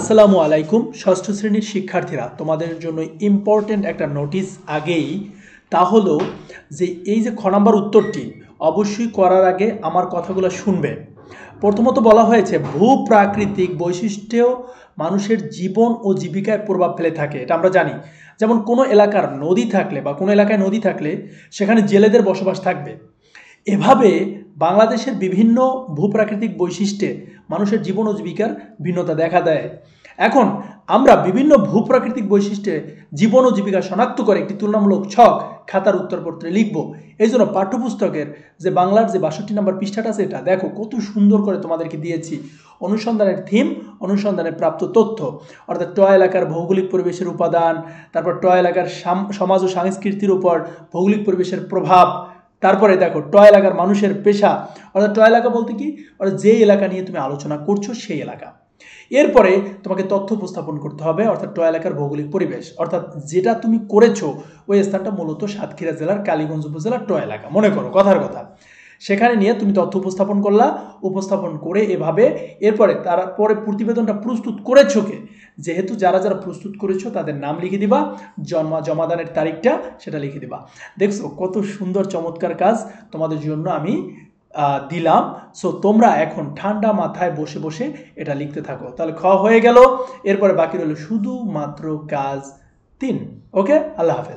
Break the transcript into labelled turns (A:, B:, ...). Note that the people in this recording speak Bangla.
A: আসসালামু আলাইকুম ষষ্ঠ শ্রেণীর শিক্ষার্থীরা তোমাদের জন্য ইম্পর্টেন্ট একটা নোটিস আগেই তা হলো যে এই যে খ নাম্বার উত্তরটি অবশ্যই করার আগে আমার কথাগুলো শুনবে প্রথমত বলা হয়েছে ভূ প্রাকৃতিক বৈশিষ্ট্যেও মানুষের জীবন ও জীবিকায় প্রভাব ফেলে থাকে এটা আমরা জানি যেমন কোনো এলাকার নদী থাকলে বা কোনো এলাকায় নদী থাকলে সেখানে জেলেদের বসবাস থাকবে এভাবে বাংলাদেশের বিভিন্ন ভূপ্রাকৃতিক বৈশিষ্ট্যে মানুষের জীবন ও জীবিকার ভিন্নতা দেখা দেয় এখন আমরা বিভিন্ন ভূপ্রাকৃতিক বৈশিষ্ট্যে জীবন ও জীবিকা শনাক্ত করে একটি তুলনামূলক ছক খাতার উত্তরপত্রে লিখব এই জন্য পাঠ্যপুস্তকের যে বাংলার যে বাষট্টি নাম্বার পৃষ্ঠাটা আছে এটা দেখো কত সুন্দর করে তোমাদেরকে দিয়েছি অনুসন্ধানের থিম অনুসন্ধানের প্রাপ্ত তথ্য অর্থাৎ ট এলাকার ভৌগোলিক পরিবেশের উপাদান তারপর ট এলাকার সমাজ ও সংস্কৃতির উপর ভৌগোলিক পরিবেশের প্রভাব তারপরে দেখো টয় এলাকার মানুষের পেশা অর্থাৎ টয় এলাকা বলতে কি অর্থাৎ যে এলাকা নিয়ে তুমি আলোচনা করছো সেই এলাকা এরপরে তোমাকে তথ্য উপস্থাপন করতে হবে অর্থাৎ টয় এলাকার ভৌগোলিক পরিবেশ অর্থাৎ যেটা তুমি করেছো ওই স্থানটা মূলত সাতক্ষীরা জেলার কালীগঞ্জ উপজেলার টয় এলাকা মনে করো কথার কথা সেখানে নিয়ে তুমি তথ্য উপস্থাপন করলা উপস্থাপন করে এভাবে এরপরে তারপরে প্রতিবেদনটা প্রস্তুত করেছো কে যেহেতু যারা যারা প্রস্তুত করেছো তাদের নাম লিখে দিবা জন্মা জমাদানের তারিখটা সেটা লিখে দিবা দেখছো কত সুন্দর চমৎকার কাজ তোমাদের জন্য আমি দিলাম সো তোমরা এখন ঠান্ডা মাথায় বসে বসে এটা লিখতে থাকো তাহলে খ হয়ে গেল এরপরে বাকি রইল শুধুমাত্র কাজ তিন ওকে আল্লাহ হাফেজ